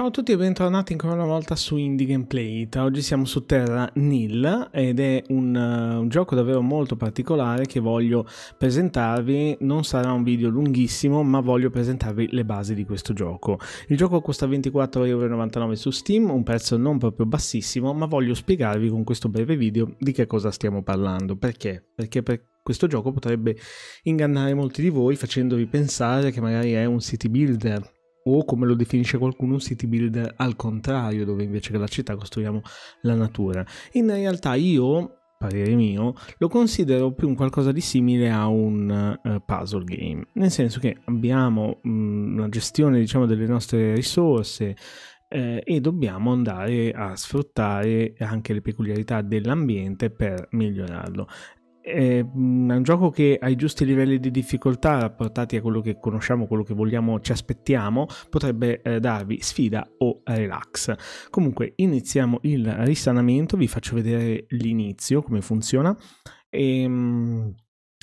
Ciao a tutti e bentornati ancora una volta su Indie Gameplay Oggi siamo su Terra Nil ed è un, uh, un, gioco davvero molto particolare che voglio presentarvi. Non sarà un video lunghissimo, ma voglio presentarvi le basi di questo gioco. Il gioco costa 24,99€ su Steam, un prezzo non proprio bassissimo, ma voglio spiegarvi con questo breve video di che cosa stiamo parlando. Perché? Perché per questo gioco potrebbe ingannare molti di voi facendovi pensare che magari è un city builder o come lo definisce qualcuno un city builder al contrario, dove invece che la città costruiamo la natura. In realtà io parere mio, lo considero più un qualcosa di simile a un uh, puzzle game, nel senso che abbiamo mh, mm, una gestione diciamo, delle nostre risorse eh, e dobbiamo andare a sfruttare anche le peculiarità dell'ambiente per migliorarlo. Mm, è un gioco che ai giusti livelli di difficoltà, rapportati a quello che conosciamo, quello che vogliamo, ci aspettiamo, potrebbe eh, darvi sfida o relax. Comunque iniziamo il risanamento, vi faccio vedere l'inizio, come funziona. E, ehm,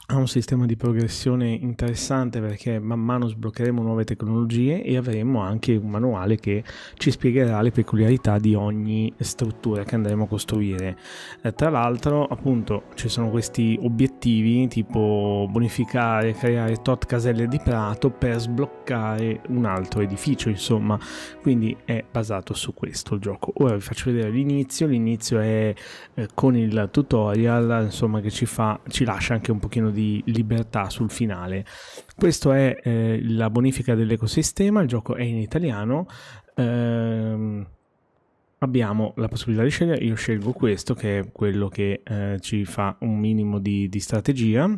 ha un sistema di progressione interessante perché man mano sbloccheremo nuove tecnologie e avremo anche un manuale che ci spiegherà le peculiarità di ogni struttura che andremo a costruire. Eh, tra l'altro, appunto, ci sono questi obiettivi tipo bonificare, creare tot caselle di prato per sbloccare un altro edificio, insomma, quindi è basato su questo il gioco. Ora vi faccio vedere l'inizio, l'inizio è eh, con il tutorial, insomma, che ci fa ci lascia anche un pochino di di libertà sul finale. Questa è eh, la bonifica dell'ecosistema, il gioco è in italiano. Ehm, abbiamo la possibilità di scegliere, io scelgo questo che è quello che eh, ci fa un minimo di, di strategia.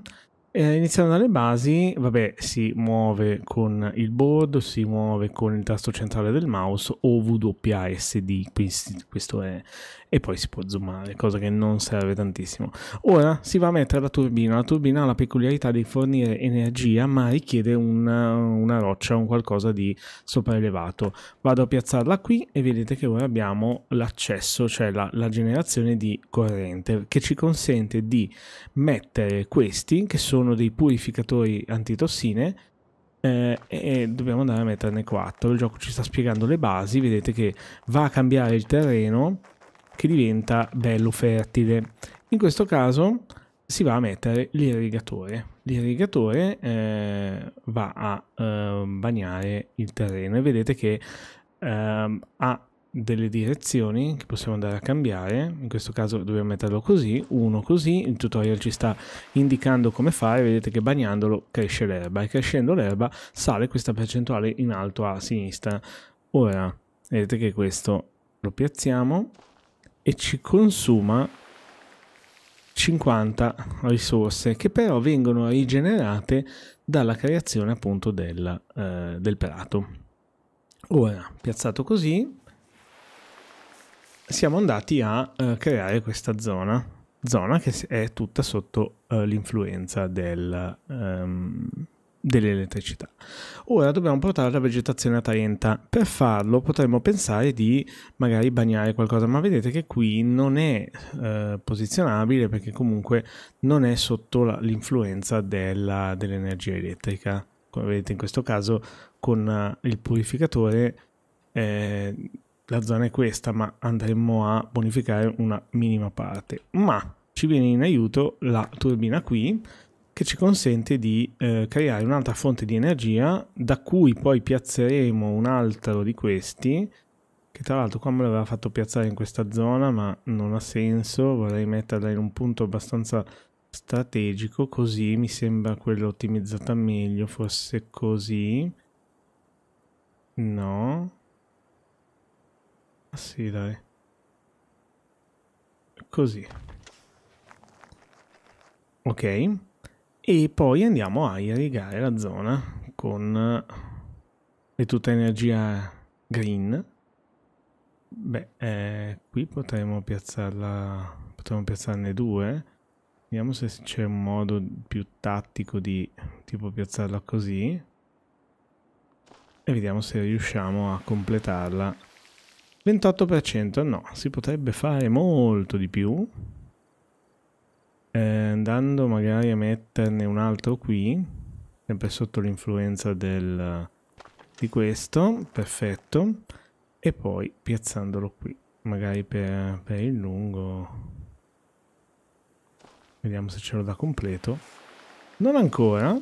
Eh, iniziando dalle basi, vabbè, si muove con il board, si muove con il tasto centrale del mouse o WASD, questo è e poi si può zoomare, cosa che non serve tantissimo. Ora si va a mettere la turbina, la turbina ha la peculiarità di fornire energia ma richiede una, una roccia, un qualcosa di sopraelevato. Vado a piazzarla qui e vedete che ora abbiamo l'accesso, cioè la, la generazione di corrente che ci consente di mettere questi che sono dei purificatori antitossine eh, e dobbiamo andare a metterne 4 il gioco ci sta spiegando le basi vedete che va a cambiare il terreno che diventa bello fertile. In questo caso si va a mettere l'irrigatore. L'irrigatore eh, va a eh, bagnare il terreno e vedete che eh, ha delle direzioni che possiamo andare a cambiare in questo caso dobbiamo metterlo così uno così il tutorial ci sta indicando come fare vedete che bagnandolo cresce l'erba e crescendo l'erba sale questa percentuale in alto a sinistra ora vedete che questo lo piazziamo e ci consuma 50 risorse che però vengono rigenerate dalla creazione appunto del, eh, del prato. Ora, piazzato così, siamo andati a eh, creare questa zona, zona che è tutta sotto eh, l'influenza del, ehm, dell'elettricità. Ora dobbiamo portare la vegetazione a 30. Per farlo potremmo pensare di magari bagnare qualcosa, ma vedete che qui non è eh, posizionabile perché comunque non è sotto la, l'influenza della, dell'energia elettrica. Come vedete in questo caso con eh, il purificatore eh, la zona è questa, ma andremo a bonificare una minima parte. Ma ci viene in aiuto la turbina qui che ci consente di eh, creare un'altra fonte di energia da cui poi piazzeremo un altro di questi che tra l'altro qua me l'aveva fatto piazzare in questa zona ma non ha senso vorrei metterla in un punto abbastanza strategico così mi sembra quella ottimizzata meglio forse così no ah sì dai così ok e poi andiamo a irrigare la zona con eh, le tutta energia green beh eh, qui potremmo piazzarla potremmo piazzarne due vediamo se c'è un modo più tattico di tipo piazzarla così e vediamo se riusciamo a completarla 28% no si potrebbe fare molto di più eh, andando magari a metterne un altro qui, sempre sotto l'influenza del, di questo, perfetto, e poi piazzandolo qui, magari per, per il lungo. Vediamo se ce l'ho da completo. Non ancora.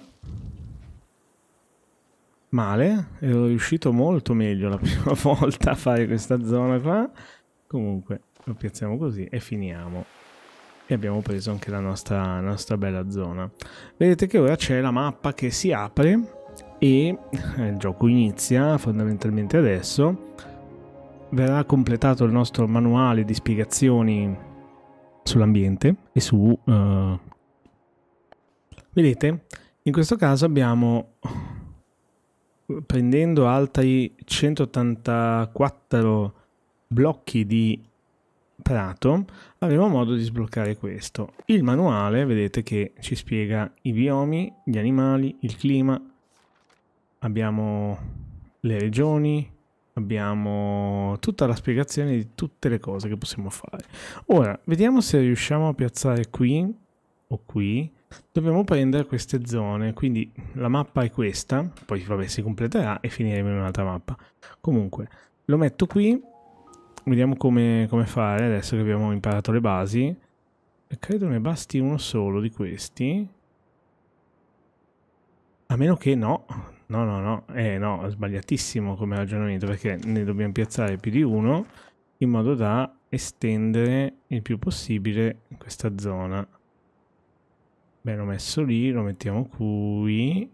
Male, ero riuscito molto meglio la prima volta a fare questa zona qua. Comunque, lo piazziamo così e finiamo e abbiamo preso anche la nostra, nostra bella zona. Vedete che ora c'è la mappa che si apre e eh, il gioco inizia fondamentalmente adesso. Verrà completato il nostro manuale di spiegazioni sull'ambiente e su... Uh... Vedete, in questo caso abbiamo, prendendo altri 184 blocchi di comprato avremo modo di sbloccare questo. Il manuale vedete che ci spiega i biomi, gli animali, il clima, abbiamo le regioni, abbiamo tutta la spiegazione di tutte le cose che possiamo fare. Ora, vediamo se riusciamo a piazzare qui o qui. Dobbiamo prendere queste zone, quindi la mappa è questa, poi vabbè si completerà e finiremo in un'altra mappa. Comunque, lo metto qui Vediamo come, come fare adesso che abbiamo imparato le basi. credo ne basti uno solo di questi. A meno che no. No, no, no. Eh no, sbagliatissimo come ragionamento perché ne dobbiamo piazzare più di uno in modo da estendere il più possibile questa zona. Beh, l'ho messo lì, lo mettiamo qui.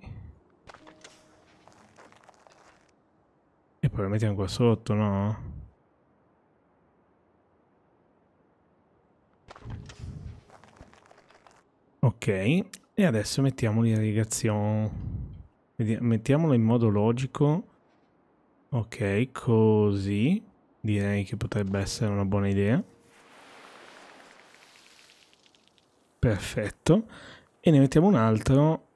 E poi lo mettiamo qua sotto, no? Ok, e adesso mettiamo l'irrigazione. Mettiamolo in modo logico. Ok, così. Direi che potrebbe essere una buona idea. Perfetto. E ne mettiamo un altro.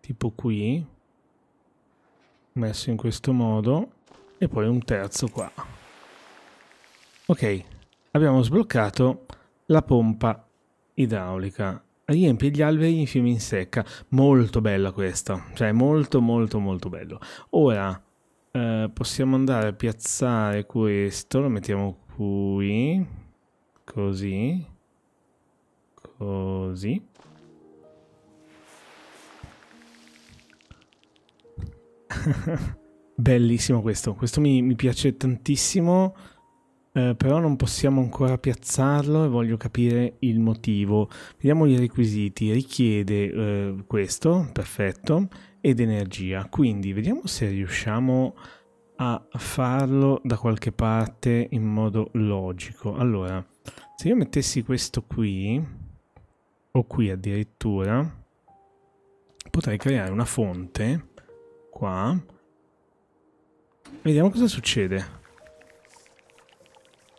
Tipo qui. Messo in questo modo. E poi un terzo qua. Ok, abbiamo sbloccato la pompa idraulica riempie gli alberi in fiumi in secca. Molto bella questa, cioè molto molto molto bello. Ora eh, possiamo andare a piazzare questo, lo mettiamo qui, così, così. Bellissimo questo, questo mi, mi piace tantissimo. Eh, però non possiamo ancora piazzarlo e voglio capire il motivo. Vediamo i requisiti, richiede eh, questo, perfetto, ed energia, quindi vediamo se riusciamo a farlo da qualche parte in modo logico. Allora, se io mettessi questo qui, o qui addirittura, potrei creare una fonte qua. Vediamo cosa succede.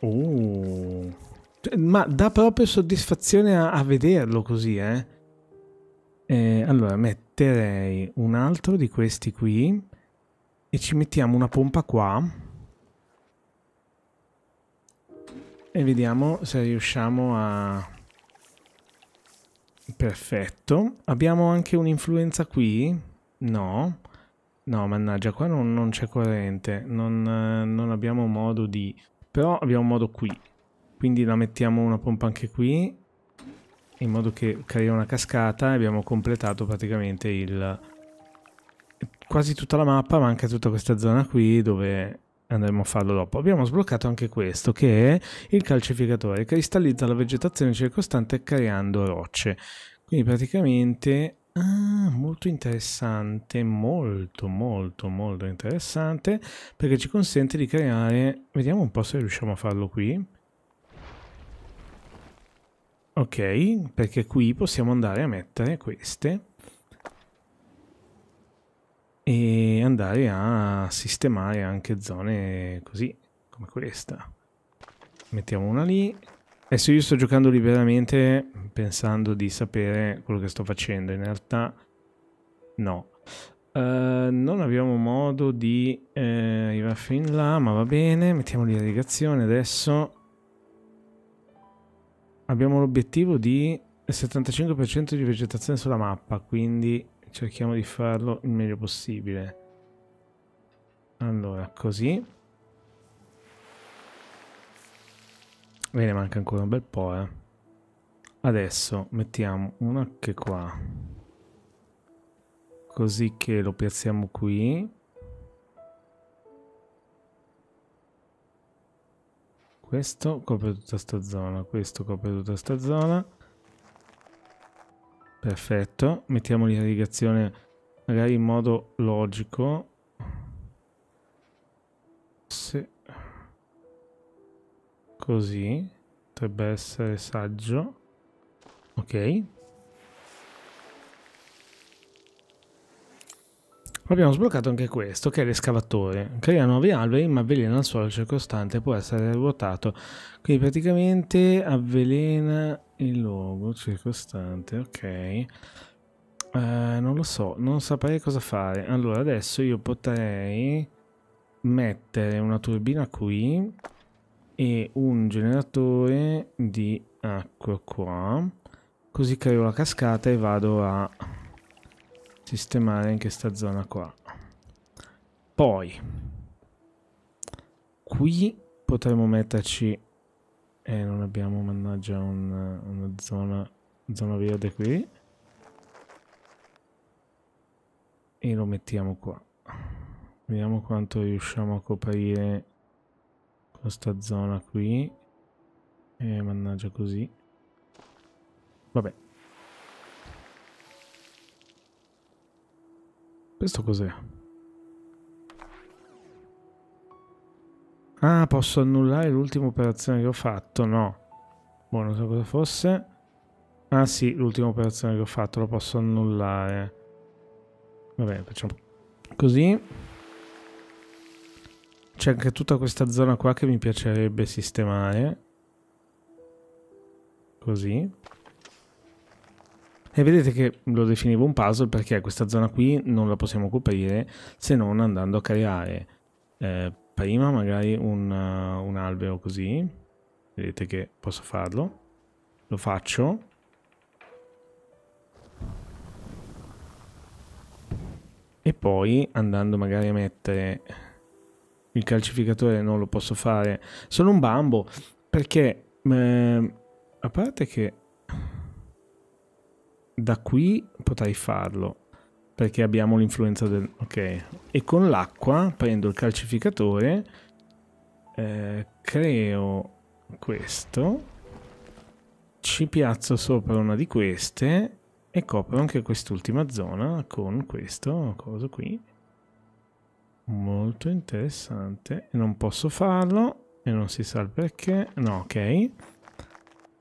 Uh. Ma dà proprio soddisfazione a, a vederlo così, eh? eh? Allora, metterei un altro di questi qui e ci mettiamo una pompa qua e vediamo se riusciamo a... Perfetto. Abbiamo anche un'influenza qui? No. No, mannaggia, qua non, non c'è corrente. Non, eh, non abbiamo modo di... Però abbiamo un modo qui. Quindi la mettiamo una pompa anche qui. In modo che crea una cascata. E abbiamo completato praticamente il... Quasi tutta la mappa, manca tutta questa zona qui dove andremo a farlo dopo. Abbiamo sbloccato anche questo che è il calcificatore, cristallizza la vegetazione circostante creando rocce. Quindi praticamente Ah, molto interessante, molto molto molto interessante perché ci consente di creare, vediamo un po' se riusciamo a farlo qui. Ok, perché qui possiamo andare a mettere queste e andare a sistemare anche zone così come questa. Mettiamo una lì Adesso io sto giocando liberamente pensando di sapere quello che sto facendo, in realtà no. Uh, non abbiamo modo di eh, arrivare fin là, ma va bene, mettiamo l'irrigazione adesso. Abbiamo l'obiettivo di 75% di vegetazione sulla mappa, quindi cerchiamo di farlo il meglio possibile. Allora, così. Me ne manca ancora un bel po', eh. Adesso mettiamo uno anche qua. Così che lo piazziamo qui. Questo copre tutta sta zona, questo copre tutta sta zona. Perfetto, mettiamo l'irrigazione magari in modo logico. Sì. Così. Potrebbe essere saggio. Ok. Abbiamo sbloccato anche questo, che è l'escavatore. Crea nuovi alberi, ma avvelena il suolo circostante può essere ruotato. Quindi praticamente avvelena il luogo circostante, ok. Uh, non lo so, non saprei cosa fare. Allora, adesso io potrei mettere una turbina qui e un generatore di acqua qua così creo la cascata e vado a sistemare anche questa zona qua poi qui potremmo metterci eh non abbiamo mannaggia un, una zona zona verde qui e lo mettiamo qua vediamo quanto riusciamo a coprire questa zona qui. E mannaggia così. Vabbè. Questo cos'è? Ah, posso annullare l'ultima operazione che ho fatto? No. Buono, non so cosa fosse. Ah sì, l'ultima operazione che ho fatto la posso annullare. Vabbè, facciamo così. C'è anche tutta questa zona qua che mi piacerebbe sistemare. Così. E vedete che lo definivo un puzzle perché questa zona qui non la possiamo coprire se non andando a creare eh, prima magari un, uh, un alveo così. Vedete che posso farlo. Lo faccio. E poi andando magari a mettere il calcificatore non lo posso fare. Sono un bambo perché eh, a parte che da qui potrei farlo perché abbiamo l'influenza del ok e con l'acqua prendo il calcificatore eh, creo questo ci piazzo sopra una di queste e copro anche quest'ultima zona con questo coso qui Molto interessante. Non posso farlo e non si sa il perché. No, ok.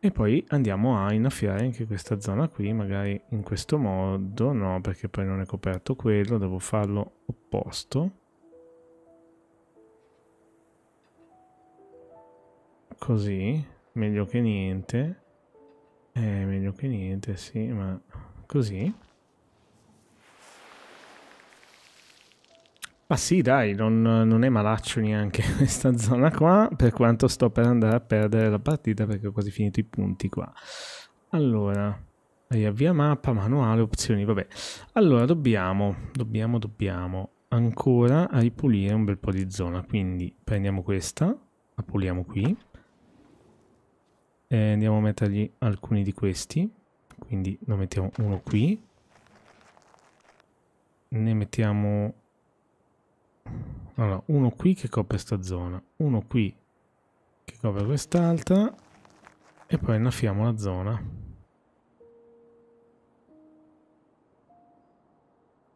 E poi andiamo a innaffiare anche questa zona qui, magari in questo modo. No, perché poi non è coperto quello, devo farlo opposto. Così, meglio che niente. Eh, meglio che niente, sì, ma così. Ma sì, dai, non, non, è malaccio neanche questa zona qua, per quanto sto per andare a perdere la partita perché ho quasi finito i punti qua. Allora, riavvia mappa, manuale, opzioni, vabbè. Allora, dobbiamo, dobbiamo, dobbiamo ancora ripulire un bel po' di zona, quindi prendiamo questa, la puliamo qui. E andiamo a mettergli alcuni di questi, quindi ne mettiamo uno qui. Ne mettiamo allora, uno qui che copre questa zona, uno qui che copre quest'altra e poi innaffiamo la zona.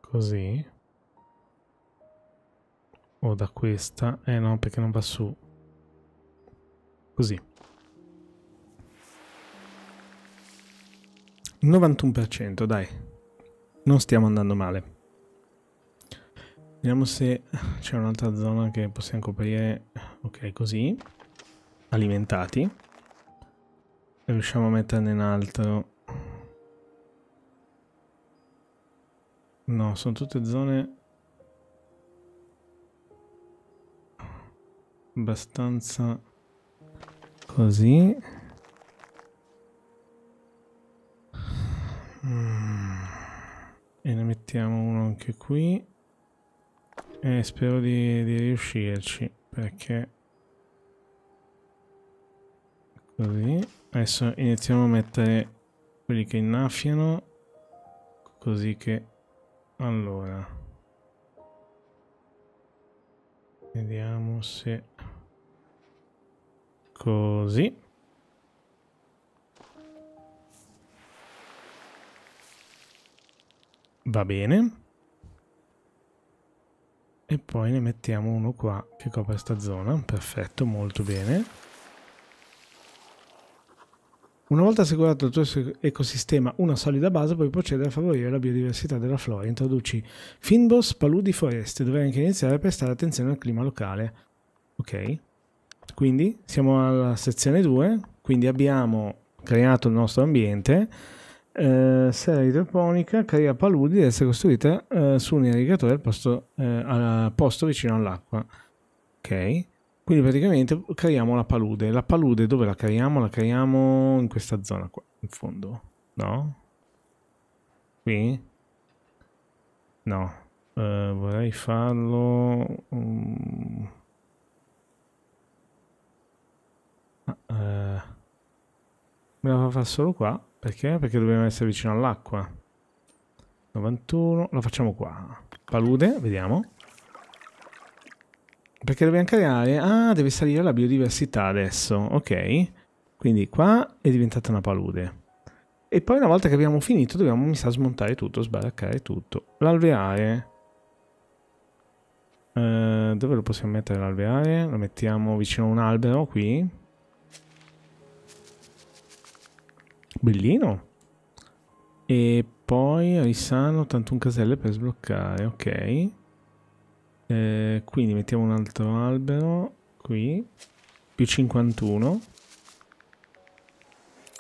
Così. O da questa. Eh no, perché non va su. Così. 91%, dai. Non stiamo andando male. Vediamo se c'è un'altra zona che possiamo coprire. Ok, così. Alimentati. E riusciamo a metterne in alto. No, sono tutte zone... Abbastanza... Così. Mm. E ne mettiamo uno anche qui. E spero di, di riuscirci perché... Così. Adesso iniziamo a mettere quelli che innaffiano. Così che... Allora. Vediamo se... Così. Va bene e poi ne mettiamo uno qua che copre questa zona, perfetto, molto bene. Una volta assicurato il tuo ecosistema una solida base, puoi procedere a favorire la biodiversità della flora. Introduci finbos, paludi, foreste. Dovrai anche iniziare a prestare attenzione al clima locale. Ok. Quindi siamo alla sezione 2, quindi abbiamo creato il nostro ambiente eh, serra idroponica crea paludi deve essere costruita eh, su un irrigatore al posto, eh, posto vicino all'acqua. Ok, quindi praticamente creiamo la palude. La palude dove la creiamo? La creiamo in questa zona qua, in fondo, no? Qui? No, uh, vorrei farlo... Um... Uh, me la fa solo qua perché? Perché dobbiamo essere vicino all'acqua. 91, la facciamo qua. Palude, vediamo. Perché dobbiamo creare... Ah, deve salire la biodiversità adesso, ok. Quindi qua è diventata una palude. E poi una volta che abbiamo finito dobbiamo, mi sa, smontare tutto, sbaraccare tutto. L'alveare. Eh, dove lo possiamo mettere l'alveare? Lo mettiamo vicino a un albero qui. Bellino. E poi Risano, tanto un caselle per sbloccare, ok. Eh, quindi mettiamo un altro albero qui, più 51.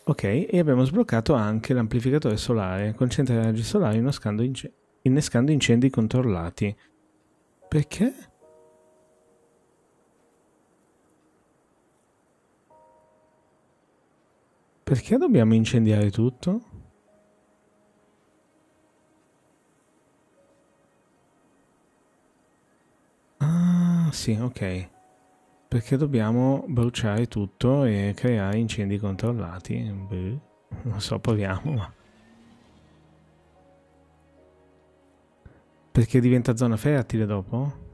Ok, e abbiamo sbloccato anche l'amplificatore solare, concentra energia solare innescando, incendi controllati. Perché? Perché dobbiamo incendiare tutto? Ah, sì, ok. Perché dobbiamo bruciare tutto e creare incendi controllati? Beh, non so, proviamo, ma... Perché diventa zona fertile dopo?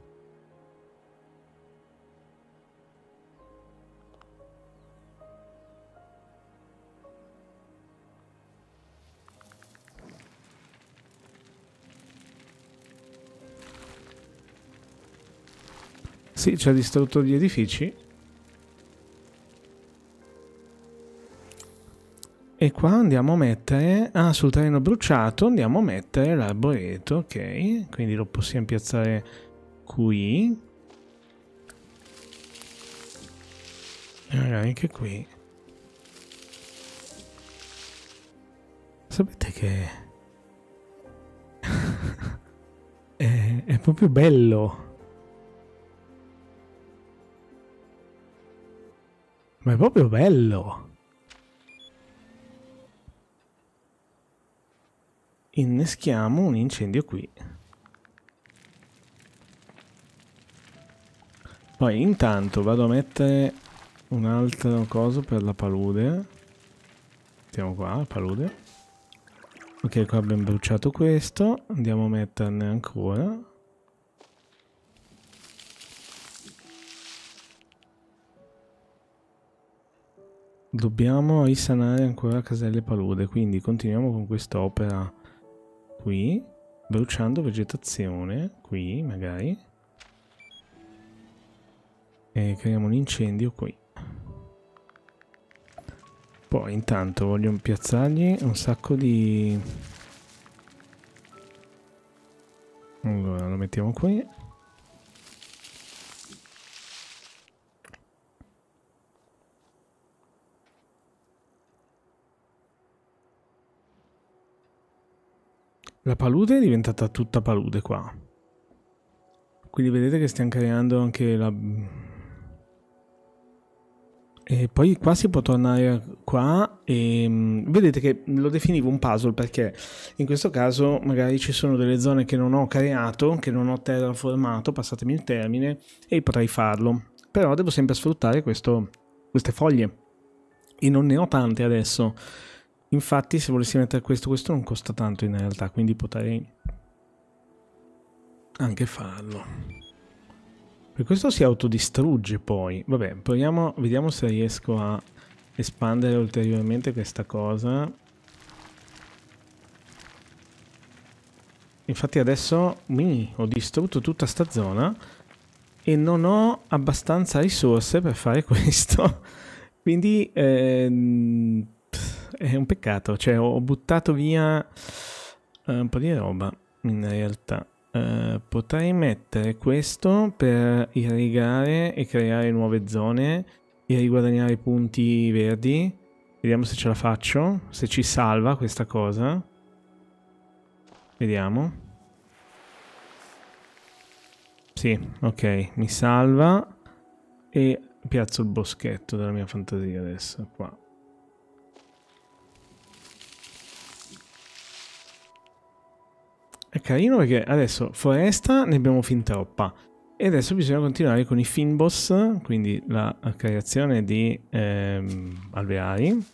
Sì, ci ha distrutto gli edifici. E qua andiamo a mettere... Ah, sul terreno bruciato andiamo a mettere l'arboreto, ok. Quindi lo possiamo piazzare qui. E magari anche qui. Sapete che... è, è proprio bello Ma è proprio bello. Inneschiamo un incendio qui. Poi intanto vado a mettere un altro coso per la palude. Mettiamo qua, palude. Ok, qua abbiamo bruciato questo. Andiamo a metterne ancora. Dobbiamo risanare ancora Caselle Palude, quindi continuiamo con quest'opera qui, bruciando vegetazione qui magari, e creiamo un incendio qui. Poi intanto voglio piazzargli un sacco di... Allora, lo mettiamo qui. La palude è diventata tutta palude qua. Quindi vedete che stiamo creando anche la... E poi qua si può tornare qua e mm, vedete che lo definivo un puzzle perché in questo caso magari ci sono delle zone che non ho creato, che non ho terraformato, passatemi il termine, e potrei farlo. Però devo sempre sfruttare questo, queste foglie e non ne ho tante adesso Infatti se volessi mettere questo, questo non costa tanto in realtà, quindi potrei anche farlo. Per questo si autodistrugge poi. Vabbè, proviamo, vediamo se riesco a espandere ulteriormente questa cosa. Infatti adesso mi ho distrutto tutta sta zona e non ho abbastanza risorse per fare questo. Quindi... Ehm, è un peccato, cioè ho buttato via eh, un po' di roba in realtà. Uh, potrei mettere questo per irrigare e creare nuove zone e riguadagnare punti verdi. Vediamo se ce la faccio, se ci salva questa cosa. Vediamo. Sì, ok, mi salva e piazzo il boschetto della mia fantasia adesso qua. È carino perché adesso foresta ne abbiamo fin troppa. E adesso bisogna continuare con i Finboss, quindi la creazione di ehm, alveari.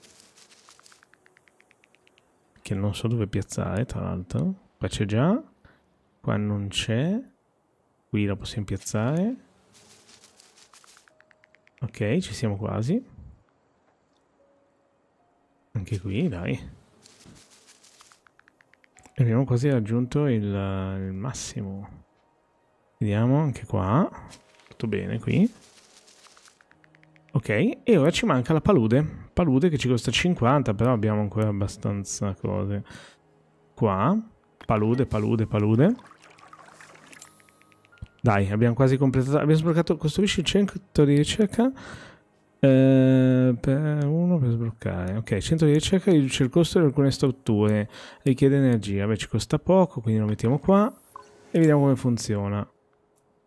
Che non so dove piazzare, tra l'altro. Qua c'è già. Qua non c'è. Qui la possiamo piazzare. Ok, ci siamo quasi. Anche qui, dai abbiamo quasi raggiunto il, eh, il massimo. Vediamo anche qua. Tutto bene qui. Ok, e ora ci manca la palude. Palude che ci costa 50, però abbiamo ancora abbastanza cose. Qua. Palude, palude, palude. Dai, abbiamo quasi completato. Abbiamo sbloccato. Costruisci il centro di ricerca. Eh, per uno per sbloccare. Ok, centro di ricerca riduce il costo di alcune strutture. Richiede energia. Beh, ci costa poco, quindi lo mettiamo qua e vediamo come funziona.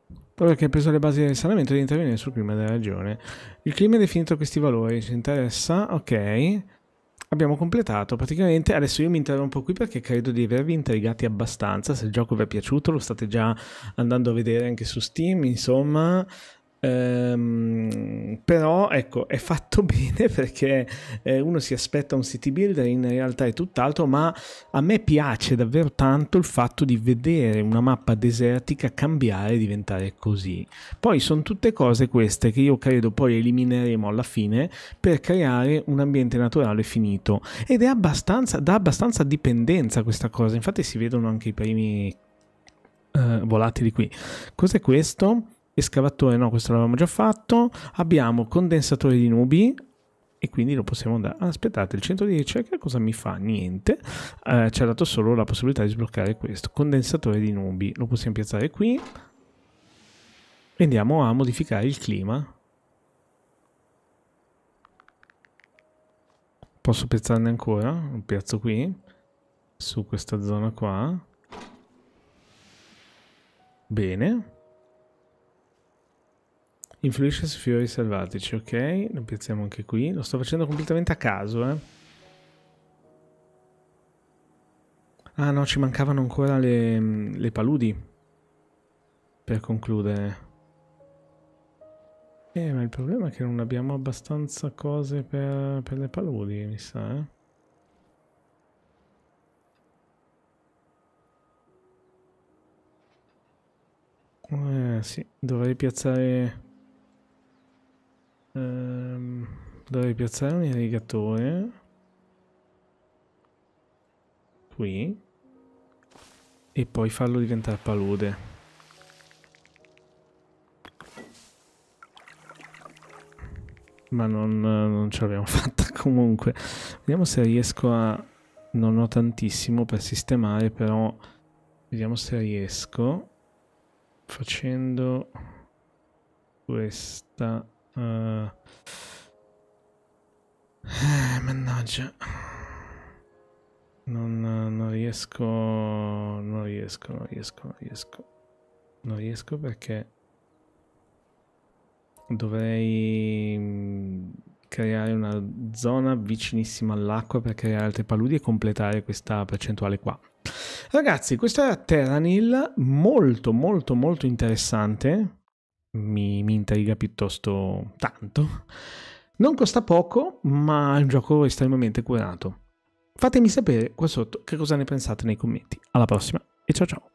Proprio perché preso le basi del risanamento di intervenire sul clima della regione. Il clima è definito questi valori, ci interessa? Ok. Abbiamo completato, praticamente adesso io mi interrompo qui perché credo di avervi intrigati abbastanza, se il gioco vi è piaciuto lo state già andando a vedere anche su Steam, insomma Um, però ecco è fatto bene perché eh, uno si aspetta un city builder in realtà è tutt'altro ma a me piace davvero tanto il fatto di vedere una mappa desertica cambiare e diventare così poi sono tutte cose queste che io credo poi elimineremo alla fine per creare un ambiente naturale finito ed è abbastanza dà abbastanza dipendenza questa cosa infatti si vedono anche i primi uh, volatili qui cos'è questo? escavatore no, questo l'avevamo già fatto. Abbiamo condensatore di nubi e quindi lo possiamo andare... Ah, aspettate, il centro di ricerca cosa mi fa? Niente, eh, ci ha dato solo la possibilità di sbloccare questo. Condensatore di nubi, lo possiamo piazzare qui. E andiamo a modificare il clima. Posso piazzarne ancora? un piazzo qui, su questa zona qua. Bene. Influisce su fiori selvatici, ok? Lo piazziamo anche qui. Lo sto facendo completamente a caso, eh. Ah no, ci mancavano ancora le, mm, le paludi. Per concludere. Eh, ma il problema è che non abbiamo abbastanza cose per, per le paludi, mi sa, eh. Eh sì, dovrei piazzare Ehm, dovrei piazzare un irrigatore. Qui. E poi farlo diventare palude. Ma non, non ce l'abbiamo fatta comunque. Vediamo se riesco a... Non ho tantissimo per sistemare, però... Vediamo se riesco. Facendo questa Uh... Eh, mannaggia. Non, non riesco, non riesco, non riesco, non riesco. Non riesco perché dovrei mm, creare una zona vicinissima all'acqua per creare altre paludi e completare questa percentuale qua. Ragazzi, questa era Terranil, molto molto molto interessante mi, mi intriga piuttosto tanto. Non costa poco, ma è un gioco estremamente curato. Fatemi sapere qua sotto che cosa ne pensate nei commenti. Alla prossima e ciao ciao!